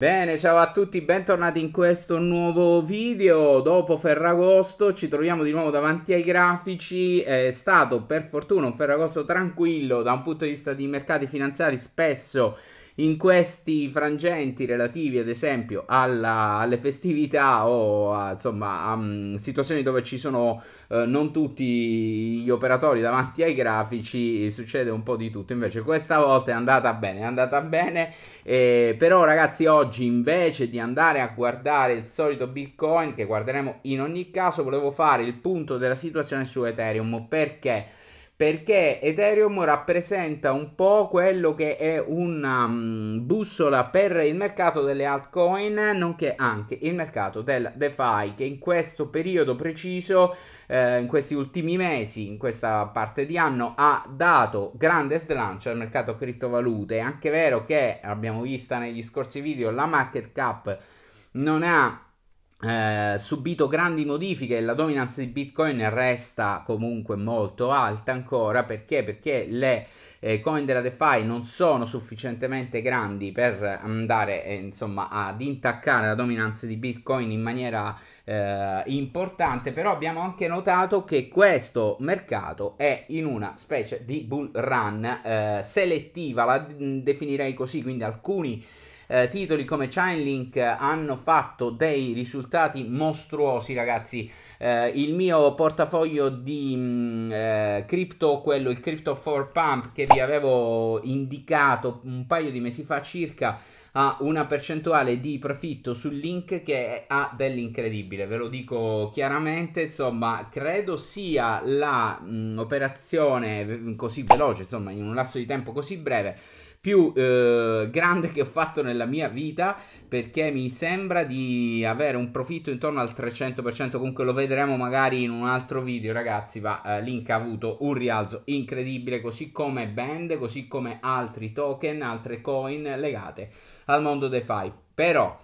Bene, ciao a tutti, bentornati in questo nuovo video. Dopo Ferragosto ci troviamo di nuovo davanti ai grafici. È stato per fortuna un Ferragosto tranquillo da un punto di vista di mercati finanziari spesso in questi frangenti relativi ad esempio alla, alle festività o a, insomma a um, situazioni dove ci sono uh, non tutti gli operatori davanti ai grafici succede un po' di tutto invece questa volta è andata bene è andata bene eh, però ragazzi oggi invece di andare a guardare il solito bitcoin che guarderemo in ogni caso volevo fare il punto della situazione su ethereum perché perché Ethereum rappresenta un po' quello che è una um, bussola per il mercato delle altcoin, nonché anche il mercato del DeFi, che in questo periodo preciso, eh, in questi ultimi mesi, in questa parte di anno, ha dato grande slancio al mercato criptovalute. È anche vero che, abbiamo visto negli scorsi video, la market cap non ha eh, subito grandi modifiche e la dominanza di Bitcoin resta comunque molto alta ancora perché? Perché le eh, coin della DeFi non sono sufficientemente grandi per andare eh, insomma ad intaccare la dominanza di Bitcoin in maniera eh, importante però abbiamo anche notato che questo mercato è in una specie di bull run eh, selettiva la definirei così quindi alcuni eh, titoli come Chainlink eh, hanno fatto dei risultati mostruosi, ragazzi. Eh, il mio portafoglio di mh, mm, eh, crypto, quello il Crypto 4 Pump che vi avevo indicato un paio di mesi fa circa ha una percentuale di profitto sul link che ha dell'incredibile, ve lo dico chiaramente, insomma, credo sia la mh, mm, operazione così veloce, insomma, in un lasso di tempo così breve più eh, grande che ho fatto nella mia vita perché mi sembra di avere un profitto intorno al 300%, comunque lo vedremo magari in un altro video ragazzi, ma eh, Link ha avuto un rialzo incredibile così come Band, così come altri token, altre coin legate al mondo DeFi. Però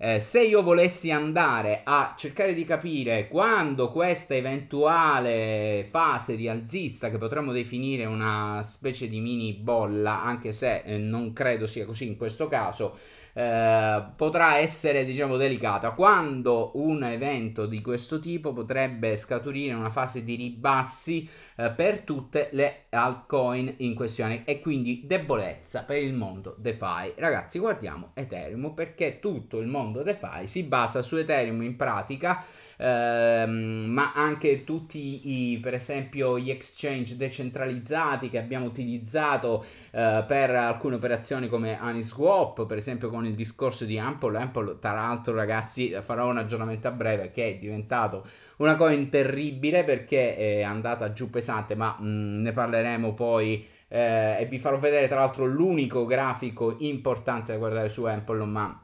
eh, se io volessi andare a cercare di capire quando questa eventuale fase rialzista, che potremmo definire una specie di mini bolla, anche se eh, non credo sia così in questo caso, eh, potrà essere diciamo delicata. Quando un evento di questo tipo potrebbe scaturire una fase di ribassi eh, per tutte le altcoin in questione e quindi debolezza per il mondo DeFi. Ragazzi, guardiamo Ethereum perché tutto il mondo DeFi si basa su Ethereum in pratica, ehm, ma anche tutti i per esempio gli exchange decentralizzati che abbiamo utilizzato eh, per alcune operazioni come Aniswap, per esempio con il discorso di Ample. Ample, tra l'altro, ragazzi, farò un aggiornamento a breve che è diventato una coin terribile perché è andata giù pesante, ma mh, mm, ne parleremo poi. Eh, e vi farò vedere tra l'altro l'unico grafico importante da guardare su Ample, ma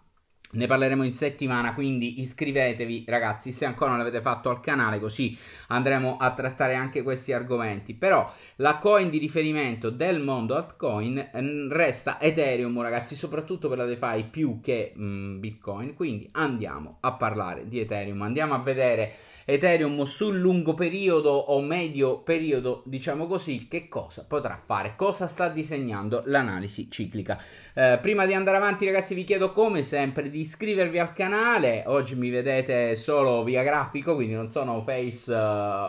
ne parleremo in settimana, quindi iscrivetevi ragazzi se ancora non l'avete fatto al canale, così andremo a trattare anche questi argomenti. Però la coin di riferimento del mondo altcoin mm, resta Ethereum ragazzi, soprattutto per la DeFi più che mh, mm, Bitcoin, quindi andiamo a parlare di Ethereum, andiamo a vedere Ethereum sul lungo periodo o medio periodo, diciamo così, che cosa potrà fare, cosa sta disegnando l'analisi ciclica. Eh, prima di andare avanti ragazzi vi chiedo come sempre di iscrivervi al canale. Oggi mi vedete solo via grafico, quindi non sono face uh,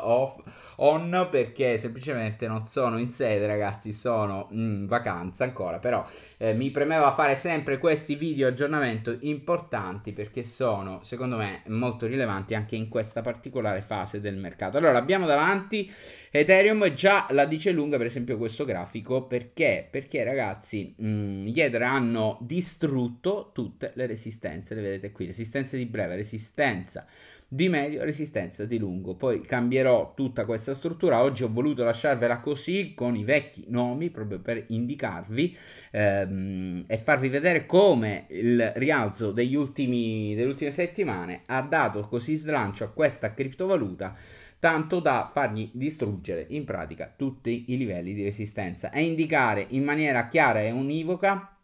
off on perché semplicemente non sono in sede ragazzi, sono in vacanza ancora, però eh, mi premeva fare sempre questi video aggiornamento importanti perché sono secondo me molto rilevanti anche in questa particolare fase del mercato. Allora abbiamo davanti Ethereum già la dice lunga per esempio questo grafico perché? Perché ragazzi mh, mm, gli Ether hanno distrutto tutte le resistenze, le vedete qui, resistenze di breve, resistenza di medio, resistenza di lungo. Poi cambierò tutta questa struttura, oggi ho voluto lasciarvela così con i vecchi nomi proprio per indicarvi ehm, e farvi vedere come il rialzo degli ultimi, delle ultime settimane ha dato così slancio a questa criptovaluta tanto da fargli distruggere in pratica tutti i livelli di resistenza e indicare in maniera chiara e univoca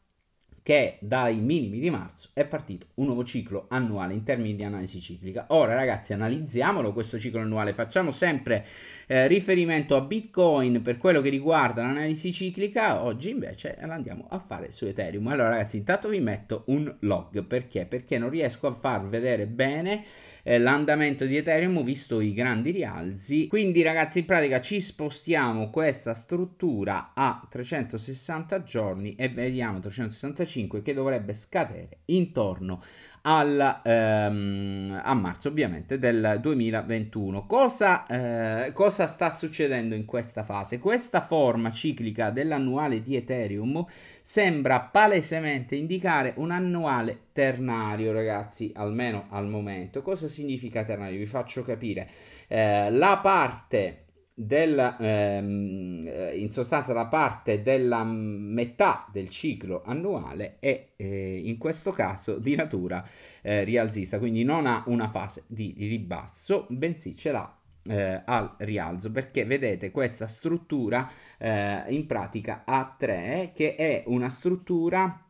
che dai minimi di marzo è partito un nuovo ciclo annuale in termini di analisi ciclica. Ora ragazzi analizziamolo questo ciclo annuale, facciamo sempre eh, riferimento a Bitcoin per quello che riguarda l'analisi ciclica, oggi invece la andiamo a fare su Ethereum. Allora ragazzi intanto vi metto un log, perché? Perché non riesco a far vedere bene eh, l'andamento di Ethereum visto i grandi rialzi, quindi ragazzi in pratica ci spostiamo questa struttura a 360 giorni e vediamo 365 45 che dovrebbe scadere intorno al, ehm, a marzo ovviamente del 2021. Cosa, eh, cosa sta succedendo in questa fase? Questa forma ciclica dell'annuale di Ethereum sembra palesemente indicare un annuale ternario ragazzi almeno al momento cosa significa ternario vi faccio capire eh, la parte della, ehm, eh, in sostanza la parte della metà del ciclo annuale è eh, in questo caso di natura eh, rialzista, quindi non ha una fase di ribasso, bensì ce l'ha eh, al rialzo perché vedete questa struttura eh, in pratica a 3 eh, che è una struttura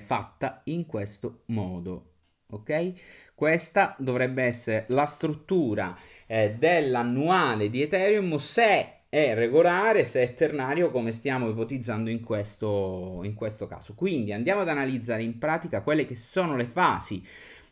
fatta in questo modo ok? Questa dovrebbe essere la struttura eh, dell'annuale di Ethereum se è regolare, se è ternario come stiamo ipotizzando in questo, in questo caso. Quindi andiamo ad analizzare in pratica quelle che sono le fasi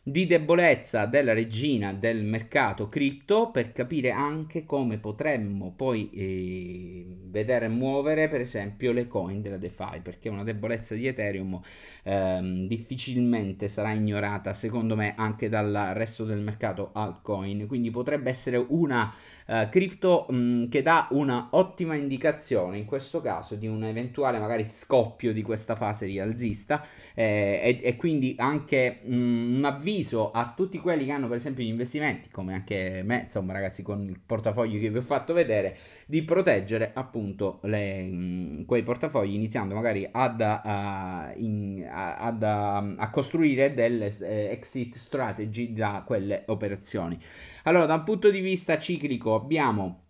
di debolezza della regina del mercato cripto per capire anche come potremmo poi eh, vedere muovere per esempio le coin della DeFi perché una debolezza di Ethereum ehm, difficilmente sarà ignorata secondo me anche dal resto del mercato altcoin quindi potrebbe essere una eh, cripto mm, che dà una ottima indicazione in questo caso di un eventuale magari scoppio di questa fase rialzista eh, e, e, quindi anche mh, mm, un avviso avviso a tutti quelli che hanno per esempio gli investimenti, come anche me, insomma ragazzi con il portafoglio che vi ho fatto vedere, di proteggere appunto le, mh, mm, quei portafogli iniziando magari ad, a, eh, in, a, ad a, mm, a costruire delle eh, exit strategy da quelle operazioni. Allora, da un punto di vista ciclico abbiamo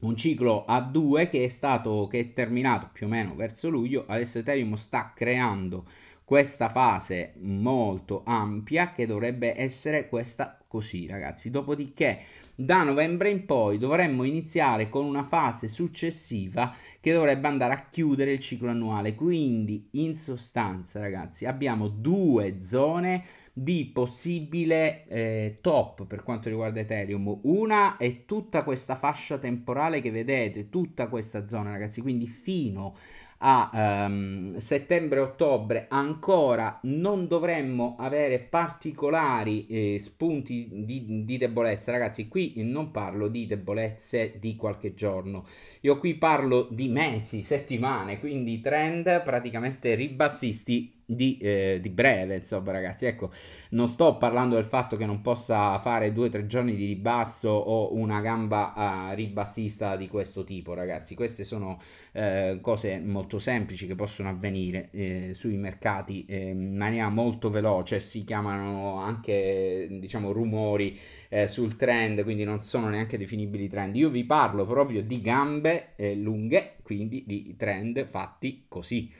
un ciclo a 2 che è stato che è terminato più o meno verso luglio adesso Ethereum sta creando questa fase molto ampia che dovrebbe essere questa così ragazzi dopodiché da novembre in poi dovremmo iniziare con una fase successiva che dovrebbe andare a chiudere il ciclo annuale quindi in sostanza ragazzi abbiamo due zone di possibile eh, top per quanto riguarda ethereum una è tutta questa fascia temporale che vedete tutta questa zona ragazzi quindi fino a a ehm, settembre-ottobre ancora non dovremmo avere particolari eh, spunti di, di, debolezza ragazzi qui non parlo di debolezze di qualche giorno io qui parlo di mesi settimane quindi trend praticamente ribassisti di, eh, di, breve, insomma, ragazzi. Ecco, non sto parlando del fatto che non possa fare due o tre giorni di ribasso o una gamba eh, ribassista di questo tipo, ragazzi. Queste sono eh, cose molto semplici che possono avvenire eh, sui mercati eh, in maniera molto veloce. Si chiamano anche, diciamo, rumori eh, sul trend, quindi non sono neanche definibili trend. Io vi parlo proprio di gambe lunghe, quindi di trend fatti così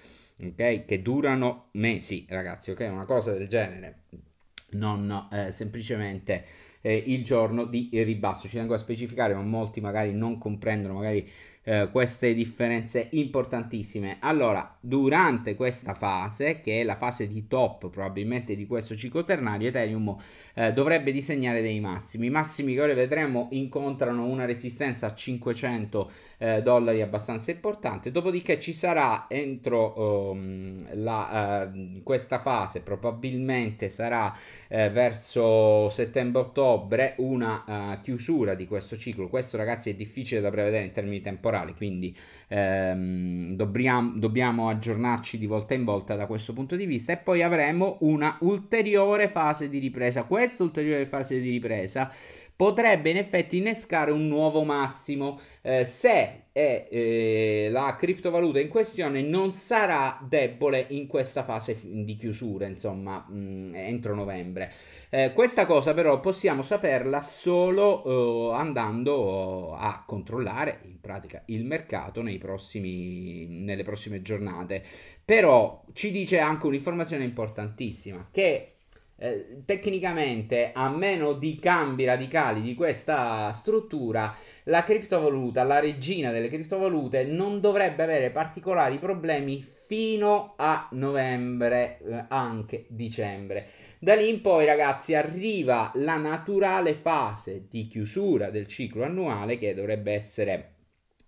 ok? Che durano mesi, ragazzi, ok? Una cosa del genere, non eh, semplicemente eh, il giorno di ribasso. Ci tengo a specificare, ma molti magari non comprendono, magari eh, queste differenze importantissime. Allora, durante questa fase, che è la fase di top probabilmente di questo ciclo ternario, Ethereum eh, dovrebbe disegnare dei massimi. I massimi che ora vedremo incontrano una resistenza a 500 eh, dollari abbastanza importante, dopodiché ci sarà entro um, la, uh, questa fase, probabilmente sarà uh, verso settembre-ottobre, una uh, chiusura di questo ciclo. Questo ragazzi è difficile da prevedere in termini temporali temporale, quindi ehm, dobbiamo, dobbiamo aggiornarci di volta in volta da questo punto di vista e poi avremo una ulteriore fase di ripresa. Questa ulteriore fase di ripresa potrebbe in effetti innescare un nuovo massimo eh, se e eh, la criptovaluta in questione non sarà debole in questa fase di chiusura, insomma, mh, mm, entro novembre. Eh, questa cosa però possiamo saperla solo eh, andando a controllare in pratica il mercato prossimi, nelle prossime giornate. Però ci dice anche un'informazione importantissima che eh, tecnicamente, a meno di cambi radicali di questa struttura, la criptovaluta, la regina delle criptovalute, non dovrebbe avere particolari problemi fino a novembre, eh, anche dicembre. Da lì in poi, ragazzi, arriva la naturale fase di chiusura del ciclo annuale che dovrebbe essere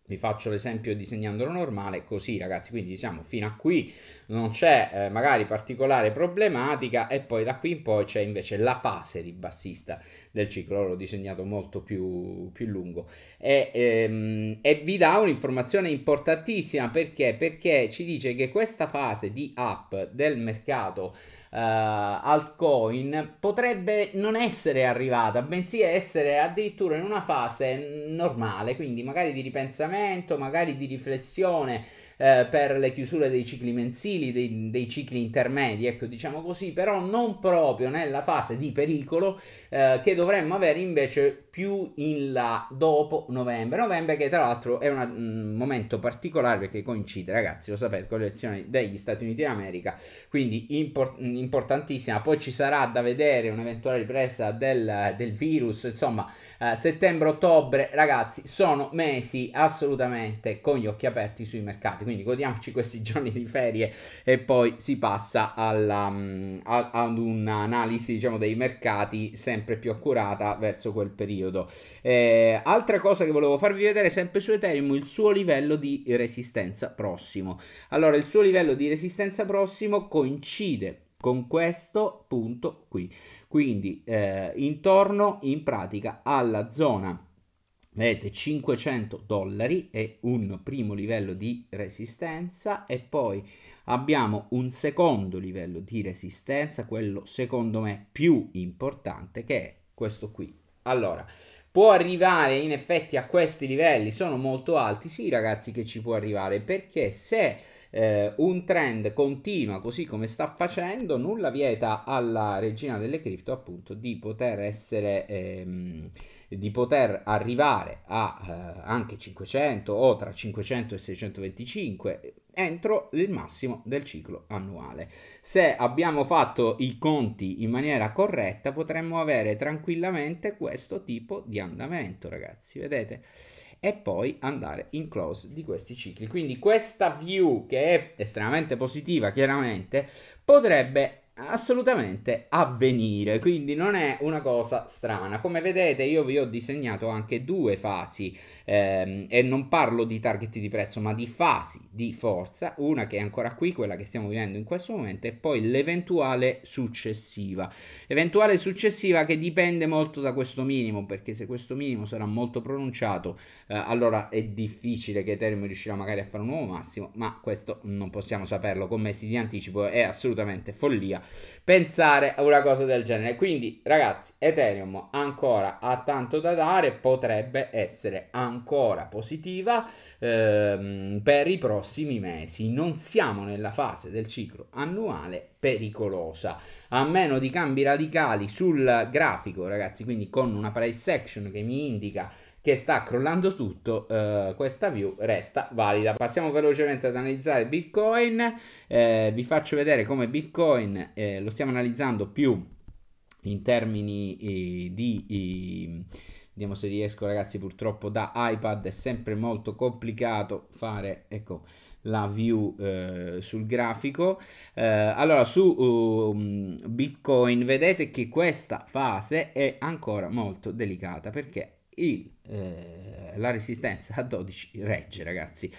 vi faccio l'esempio disegnandolo normale, così ragazzi, quindi diciamo fino a qui, non c'è eh, magari particolare problematica e poi da qui in poi c'è invece la fase di bassista del ciclo, l'ho disegnato molto più, più lungo. E, ehm, e, vi dà un'informazione importantissima perché? perché ci dice che questa fase di up del mercato uh, altcoin potrebbe non essere arrivata, bensì essere addirittura in una fase normale, quindi magari di ripensamento, magari di riflessione eh, per le chiusure dei cicli mensili, dei, dei, cicli intermedi, ecco diciamo così, però non proprio nella fase di pericolo eh, che dovremmo avere invece più in là dopo novembre. Novembre che tra l'altro è un mm, momento particolare perché coincide, ragazzi, lo sapete, con le elezioni degli Stati Uniti d'America, quindi import- importantissima. Poi ci sarà da vedere un'eventuale ripresa del, del virus, insomma, eh, settembre-ottobre, ragazzi, sono mesi assolutamente con gli occhi aperti sui mercati, quindi godiamoci questi giorni di ferie e poi si passa alla, mm, a, ad un'analisi, diciamo, dei mercati sempre più accurata verso quel periodo periodo. Eh, altra cosa che volevo farvi vedere sempre su Ethereum, il suo livello di resistenza prossimo. Allora, il suo livello di resistenza prossimo coincide con questo punto qui, quindi eh, intorno in pratica alla zona vedete 500 dollari è un primo livello di resistenza e poi abbiamo un secondo livello di resistenza quello secondo me più importante che è questo qui allora, può arrivare in effetti a questi livelli, sono molto alti, sì ragazzi che ci può arrivare, perché se eh, un trend continua così come sta facendo, nulla vieta alla regina delle cripto appunto di poter essere... Ehm, di poter arrivare a eh, anche 500 o tra 500 e 625 entro il massimo del ciclo annuale. Se abbiamo fatto i conti in maniera corretta potremmo avere tranquillamente questo tipo di andamento ragazzi, vedete? E poi andare in close di questi cicli. Quindi questa view che è estremamente positiva chiaramente potrebbe assolutamente avvenire, quindi non è una cosa strana. Come vedete io vi ho disegnato anche due fasi ehm, e non parlo di target di prezzo ma di fasi di forza, una che è ancora qui, quella che stiamo vivendo in questo momento e poi l'eventuale successiva. Eventuale successiva che dipende molto da questo minimo perché se questo minimo sarà molto pronunciato eh, allora è difficile che Ethereum riuscirà magari a fare un nuovo massimo ma questo non possiamo saperlo con mesi di anticipo è assolutamente follia pensare a una cosa del genere. Quindi, ragazzi, Ethereum ancora ha tanto da dare, potrebbe essere ancora positiva ehm, per i prossimi mesi. Non siamo nella fase del ciclo annuale pericolosa a meno di cambi radicali sul grafico, ragazzi, quindi con una price action che mi indica che sta crollando tutto, eh, questa view resta valida. Passiamo velocemente ad analizzare Bitcoin, eh, vi faccio vedere come Bitcoin eh, lo stiamo analizzando più in termini eh, di... Vediamo se riesco ragazzi, purtroppo da iPad è sempre molto complicato fare, ecco, la view eh, sul grafico eh, allora su uh, bitcoin vedete che questa fase è ancora molto delicata perché il eh, la resistenza a 12 regge ragazzi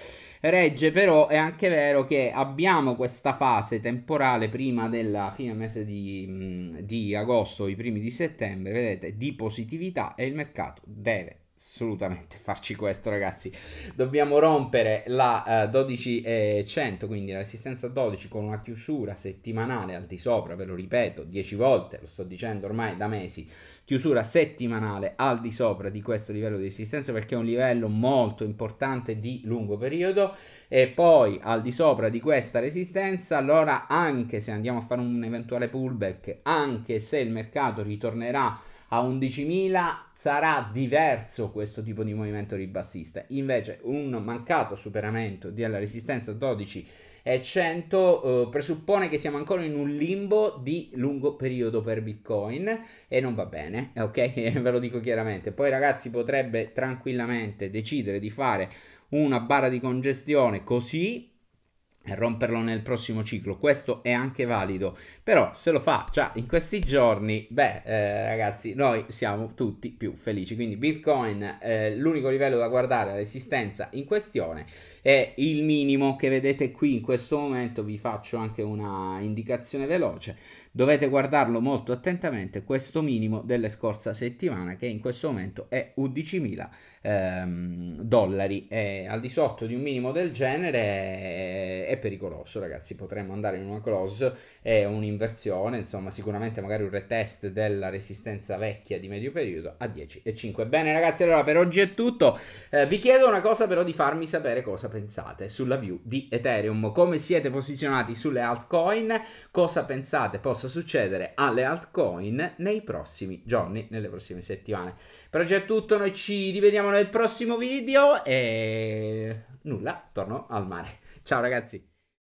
regge però è anche vero che abbiamo questa fase temporale prima della fine mese di, di agosto i primi di settembre vedete di positività e il mercato deve assolutamente farci questo ragazzi dobbiamo rompere la uh, eh, 12,100 quindi la resistenza 12 con una chiusura settimanale al di sopra ve lo ripeto 10 volte lo sto dicendo ormai da mesi chiusura settimanale al di sopra di questo livello di resistenza perché è un livello molto importante di lungo periodo e poi al di sopra di questa resistenza allora anche se andiamo a fare un eventuale pullback anche se il mercato ritornerà a 11.000 sarà diverso questo tipo di movimento ribassista. Invece un mancato superamento della resistenza 12 e 100 eh, presuppone che siamo ancora in un limbo di lungo periodo per Bitcoin e non va bene, ok? Ve lo dico chiaramente. Poi ragazzi potrebbe tranquillamente decidere di fare una barra di congestione così romperlo nel prossimo ciclo questo è anche valido però se lo fa già in questi giorni beh eh, ragazzi noi siamo tutti più felici quindi bitcoin eh, l'unico livello da guardare la resistenza in questione è il minimo che vedete qui in questo momento vi faccio anche una indicazione veloce Dovete guardarlo molto attentamente questo minimo delle scorse settimane che in questo momento è 11.000 ehm, dollari e al di sotto di un minimo del genere è, è pericoloso ragazzi potremmo andare in una close e un'inversione insomma sicuramente magari un retest della resistenza vecchia di medio periodo a 10,5 bene ragazzi allora per oggi è tutto eh, vi chiedo una cosa però di farmi sapere cosa pensate sulla view di Ethereum come siete posizionati sulle altcoin cosa pensate possa succedere alle altcoin nei prossimi giorni, nelle prossime settimane. Per oggi è tutto, noi ci rivediamo nel prossimo video e nulla, torno al mare. Ciao ragazzi!